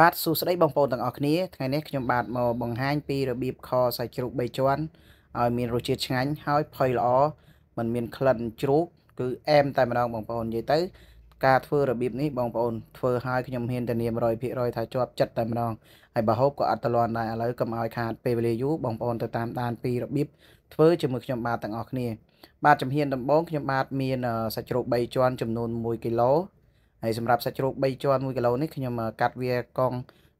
បាទសួស្តីបងប្អូនទាំងអស់គ្នាថ្ងៃនេះខ្ញុំបាទមកបង្ហាញពីរបៀបខសាច់ជ្រូក3ជាន់ឲ្យមានរសជាតិឆ្ងាញ់ហើយផុយល្អមិនមានក្លិនជ្រូក គឺអែមតែម្ដងបងប្អូននិយាយទៅការធ្វើរបៀបនេះបងប្អូនធ្វើឲ្យខ្ញុំហ៊ានធានា100%ថាជាប់ចិត្តតែម្ដងហើយបើហូបក៏អត់តលន់ដែរឥឡូវកុំឲ្យ ខាតពេលវេលាយូរបងប្អូនទៅតាមដានពីរបៀបធ្វើជាមួយខ្ញុំបាទទាំងអស់គ្នាបាទជំហានដំបូងខ្ញុំបាទមាន សាច់ជ្រូក3ជាន់ចំនួន1គីឡូហើយសម្រាប់សាច់ជ្រូក3ជាន់1គីឡូនេះខ្ញុំកាត់វាកង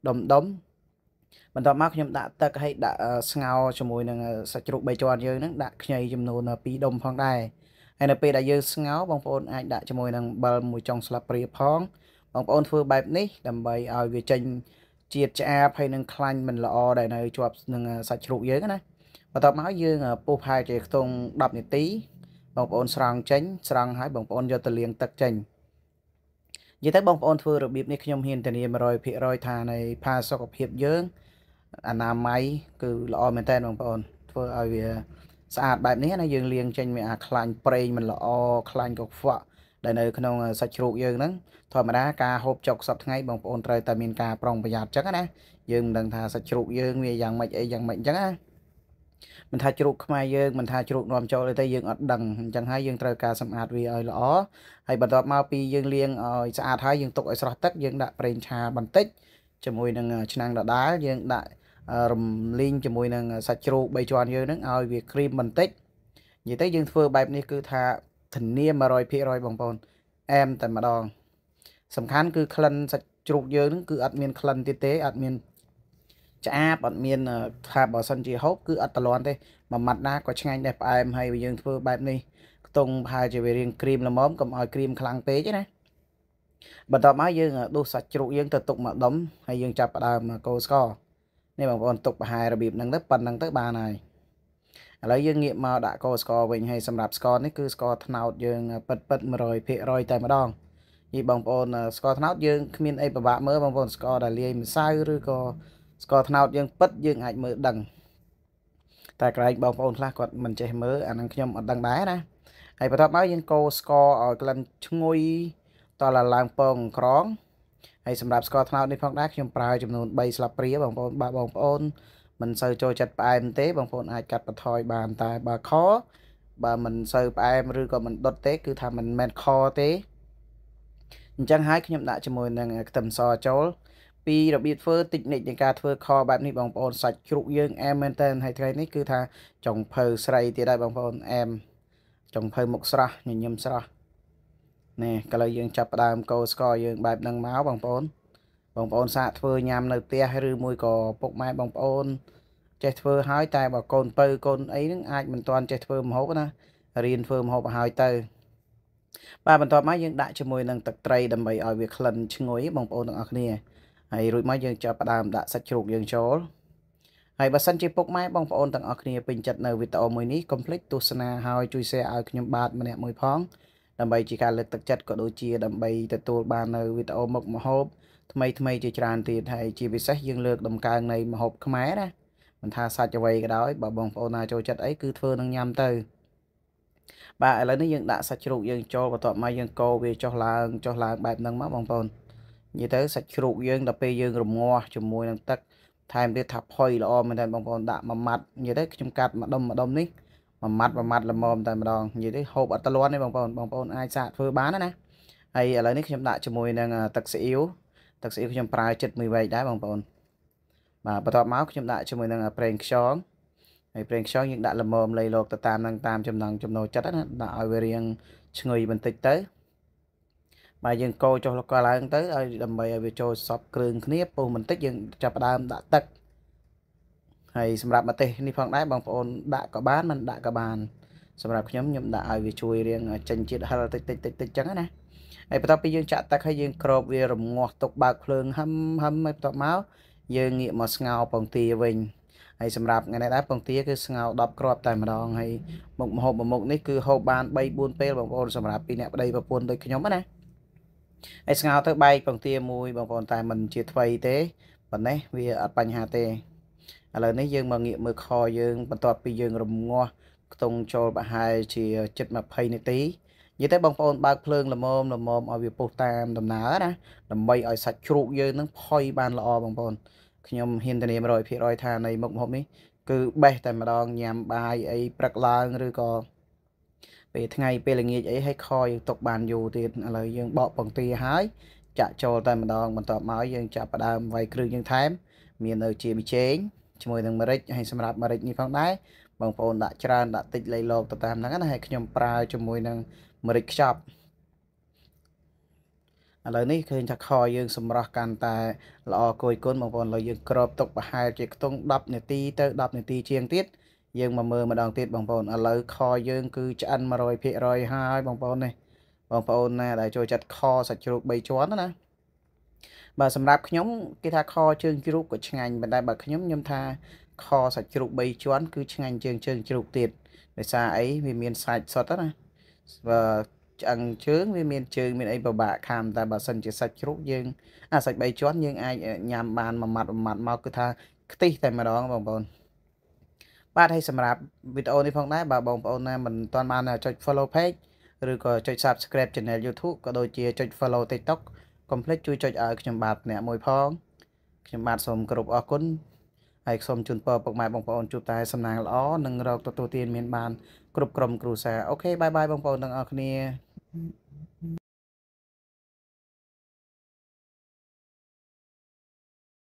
ដុំដុំបន្ទាប់មកខ្ញុំដាក់ទឹកហើយដាក់ស្ងោជាមួយនឹងសាច់ជ្រូក3ជាន់យើងហ្នឹងដាក់ខ្ញីចំនួន2ដុំផងដែរហើយនៅពេលដែលយើងស្ងោបងប្អូនអាចដាក់ជាមួយនឹងអំបិលមួយចុងស្លាបព្រាផងបងប្អូនធ្វើបែបនេះដើម្បីឲ្យវាចេញជាតិឆ្អាបហើយនឹងខ្លាញ់មិនល្អដែលនៅជាប់នឹងសាច់ជ្រូកយើងណាបន្ទាប់មកយើងពុះផាយជាខ្ទង់10នាទីបងប្អូនស្រង់ចេញ ស្រង់ហើយបងប្អូនយកទៅលាងទឹកចេញនិយាយទៅបងប្អូនធ្វើរបៀបនេះខ្ញុំហ៊ានធានា100%ថានៃផាសុខភាពយើងអនាម័យគឺល្អមែនតើបងប្អូនធ្វើឲ្យវាស្អាតបែបនេះណាយើងលាងចេញវាអាខ្លាញ់ប្រេងមិនល្អខ្លាញ់កខ្វក់ដែលនៅក្នុងសាច់ជ្រូកយើងហ្នឹងធម្មតាការហូបចុកសពថ្ងៃបងប្អូនត្រូវតែមានការប្រុងប្រយ័ត្នចឹងណាយើងមិនដឹងថាសាច់ជ្រូកយើងវាយ៉ាងម៉េចអីយ៉ាងម៉េចចឹងណាមិនថាជ្រូកខ្មែរយើងមិនថាជ្រូកនាំចូលអីទេយើងអត់ដឹងអញ្ចឹងហើយយើងត្រូវការសម្អាតវាឲ្យល្អហើយបន្ទាប់មកពីយើងលាងឲ្យស្អាតហើយយើងទុកឲ្យស្រស់ទឹកយើងដាក់ប្រេងឆាបន្តិចជាមួយនឹងឆ្នាំងដដាលយើងដាក់រំលីងជាមួយនឹងសាច់ជ្រូក3ជាន់យើងហ្នឹងឲ្យវាក្រីមបន្តិចនិយាយទៅយើងធ្វើបែបនេះគឺថាធានា100%បងប្អូនអែមតែម្ដងសំខាន់គឺក្លិនសាច់ជ្រូកយើងហ្នឹងគឺអត់មានក្លិនទៀតទេអត់មានឆ្អាបអត់មានថាបើសិនជាហូបគឺអត់តលន់ទេមួយម៉ាត់ណាក៏ឆ្ងាញ់ដែរផ្អែមហើយយើងធ្វើបែបនេះខ្ទង់ប្រហែលជាវារៀងក្រៀមល្មមកុំឲ្យក្រៀមខ្លាំងពេកទេណាបន្ទាប់មកយើងដួសសាច់ជ្រូកយើងទៅទុកមួយដុំហើយយើងចាប់ផ្ដើមកោស្ករនេះបងប្អូនទុកប្រហែលរបៀបហ្នឹងទៅប៉ុណ្្នឹងទៅបានហើយឥឡូវយើងងាកមកដាក់កោស្ករវិញហើយសម្រាប់ស្ករនេះគឺស្ករត្នោតយើងពិតពិត100%តែម្ដងនេះបងប្អូនស្ករត្នោតយើងគ្មានអីពិបាកមើលបងប្អូនស្ករដែលលាយម្សៅឬក៏ស្ករត្នោតយើង ពិតយើងអាចមើលដឹងតែក្រែងបងប្អូនខ្លះគាត់មិនចេះមើលអានឹងខ្ញុំអត់ដឹងដែរណាហើយបន្ទាប់មកយើងកូរស្ករឲ្យក្លិនឈ្ងុយតឡើងពងក្រងហើយសម្រាប់ស្ករត្នោតនេះផងដែរខ្ញុំប្រើ ចំនួន3ស្លាបព្រាបងប្អូនបាទបងប្អូន មិនសូវចូលចិត្តផ្អែមទេ បងប្អូនអាចកាត់បន្ថយបានតែបើខបើមិនសូវផ្អែមឬក៏មិនដុតទេគឺថាមិនមែនខទេអញ្ចឹងហើយខ្ញុំដាក់ជាមួយនឹងខ្ទឹមសចូលពីរបៀបធ្វើតិចនិចនៃការធ្វើខបែបនេះបងប្អូនសាច់ជ្រូកយើងអែមមែនតើហើយថ្ងៃនេះគឺថាចុងភៅស្រីទៀតហើយបងប្អូនអែមចុងភៅមុខស្រស់ញញឹមស្រស់នេះឥឡូវយើងចាប់ផ្ដើមកោស្ករយើងបែបហ្នឹងមកបងប្អូន បងប្អូនសាកធ្វើញ៉ាំនៅផ្ទះឬមួយក៏ពុកម៉ែបងប្អូន ចេះធ្វើហើយតែបើកូនបើកូនអីហ្នឹងអាចមិនទាន់ចេះធ្វើម្ហូបណារៀនធ្វើម្ហូបឲ្យទៅបាទបន្ទាប់មកយើងដាក់ជាមួយនឹងទឹកត្រីដើម្បីឲ្យវាក្លិនឈ្ងុយបងប្អូនទាំងអស់គ្នាហើយរួចមកយើងចាប់ផ្ដើមដាក់សាច់ជ្រូកយើងចូលហើយបើសិនជាពុកម៉ែបងប្អូនទាំងអស់គ្នាពេញចិត្តនៅវីដេអូមួយនេះកុំភ្លេចទស្សនាហើយជួយ share ឲ្យខ្ញុំបាទម្នាក់មួយផង ដើម្បីជាការលើកទឹកចិត្តក៏ដូចជាដើម្បីទទួលបាននៅវីដេអូមុខម្ហូបថ្មីថ្មីជាច្រើនទៀតហើយជាពិសេសយើងលើកដំកើងនៃម្ហូបខ្មែរណាមិនថាសាច់អ្វីក៏ដោយបើបងប្អូនណាចូលចិត្តអីគឺធ្វើនឹងញ៉ាំទៅបាទឥឡូវនេះយើងដាក់សាច់ជ្រូកយើងចូលបន្ទាប់មកយើងកូរវាចុះឡើងចុះឡើងបែបហ្នឹងមកបងប្អូននិយាយទៅសាច់ជ្រូកយើងដល់ពេលយើងរងាស់ជាមួយនឹងទឹកថែមទៀតថាផុយល្អមែនតើបងប្អូនដាក់មួយម៉ាត់និយាយទៅខ្ញុំកាត់មួយដុំមួយដុំនេះមួយម៉ាត់មួយម៉ាត់ល្មមតែម្ដងនិយាយទៅហូបអត់តលាន់ទេបងប្អូនបងប្អូនអាចសាកធ្វើបានណាហើយឥឡូវនេះខ្ញុំដាក់ជាមួយនឹងទឹកស៊ីអ៊ីវទឹកស៊ីអ៊ីវខ្ញុំប្រើចិត្តមួយវែកដែរបងប្អូនបាទបន្ទាប់មកខ្ញុំដាក់ជាមួយនឹងប្រេងខ្យងហើយប្រេងខ្យងយើងដាក់ល្មមលៃលោកទៅតាមនឹងតាមចំណង់ចំណូលចិត្តណាដាក់ឲ្យវារៀងឈ្ងុយបន្តិចទៅបើយើងកូរចុះលកឡើងទៅឲ្យដើម្បីឲ្យវាចូលសពគ្រឿងគ្នាពុះបន្តិចយើងចាប់ផ្ដើមដាក់ទឹកហើយសម្រាប់ម្ទេសនេះផងដែរបងប្អូនដាក់ក៏បានមិនដាក់ក៏បានសម្រាប់ខ្ញុំខ្ញុំដាក់ឲ្យវាជួយរៀងចេញជាតិហិលតិចតិចតិចតិចចឹងណាហើយបន្ទាប់ពីយើងចាក់ទឹកហើយយើងគ្របវារងាស់ទុកបើកភ្លើងហឹមហឹមហើយបន្ទាប់មកយើងងាកមកស្ងោពងទាវិញហើយសម្រាប់ថ្ងៃនេះដែរពងទាគឺស្ងោ10គ្រាប់តែម្ដងហើយមុខម្ហូបមួយមុខនេះគឺហូបបាន3 4ពេលបងប្អូនសម្រាប់ពីអ្នកប្តីប្រពន្ធដូចខ្ញុំណាហើយស្ងោរទៅបែកពងទាមួយបងប្អូនតែมันជាថ្មីទេប៉ុន្នេះវាអត់បញ្ហាទេឥឡូវនេះយើងមកងាកមើលខយើងបន្ទាប់ពីយើងរងាស់ខ្ទង់ចូលប្រហែលជាជិត20នាទីនិយាយទៅបងប្អូនបើកភ្លើងល្មមល្មមឲ្យវាពុះតាមដំណើរណាដើម្បីឲ្យសាច់ជ្រូកយើងនឹងផុយបានល្អបងប្អូនខ្ញុំហ៊ានធានា100%ថានៃមុខម្ហូបនេះគឺបេះតែម្ដងញ៉ាំបាយអីព្រឹកឡើងឬក៏ពេលថ្ងៃពេលល្ងាចអីឲ្យខយើងຕົកបានយូរទៀតឥឡូវយើងបកបង្ទាហើយចាក់ចូលតែម្ដងបន្ទាប់មកយើងចាប់ផ្ដើមវាយគ្រឿងយើងថែម មាននៅជាម្ជែងជាមួយនឹងម្រេចហើយសម្រាប់ម្រេចនេះផងដែរបងប្អូនដាក់ច្រើនដាក់តិចលៃលោកទៅតាមហ្នឹងណាហើយខ្ញុំប្រើជាមួយនឹងម្រេចខ្ចប់ឥឡូវនេះឃើញថាខយើង សម្រស់កាន់តែល្អគួយគុណបងប្អូនឥឡូវយើងក្របទុកប្រហែលជាខ្ទង់10នាទីទៅ10នាទីជាងទៀតយើងមកមើលម្ដងទៀតបងប្អូនឥឡូវខយើង គឺឆ្អិន100%ហើយបងប្អូននេះបងប្អូនណាដែលចូលចិត្តខសាច់ជ្រូក3ជាន់ណាបាទសម្រាប់ខ្ញុំគេថាខជើងជ្រូកក៏ឆ្ងាញ់ប៉ុន្តែបើខ្ញុំខ្ញុំថាខសាច់ជ្រូក3ជាន់គឺឆ្ងាញ់ជាងជើងជ្រូកទៀតដោយសារអីវាមានសាច់សុទ្ធណាបើឆ្អឹងជើងវាមានជើងមានអីពិបាកខាំតែបើសិនជាសាច់ជ្រូកយើង អាសាច់3ជាន់យើងអាចញ៉ាំបានមួយម៉ាត់មួយម៉ាត់មកគឺថាខ្ទិះតែម្ដងបងប្អូនបាទហើយសម្រាប់វីដេអូនេះផងដែរបើបងប្អូនណាមិនទាន់បានចុច follow page ឬក៏ចុច subscribe channel YouTube ក៏ដូចជាចុច follow TikTok កុំភ្លេចជួយចុចឲ្យខ្ញុំបាទម្នាក់មួយផងខ្ញុំបាទសូមគោរពអរគុណហើយសូមជូនពរពុកម៉ែបងប្អូនជួបតែសំណាងល្អនិងរកទទួលទានមានបានគ្រប់ក្រុមគ្រួសារអូខេបាយបាយបងប្អូនទាំងអស់គ្នា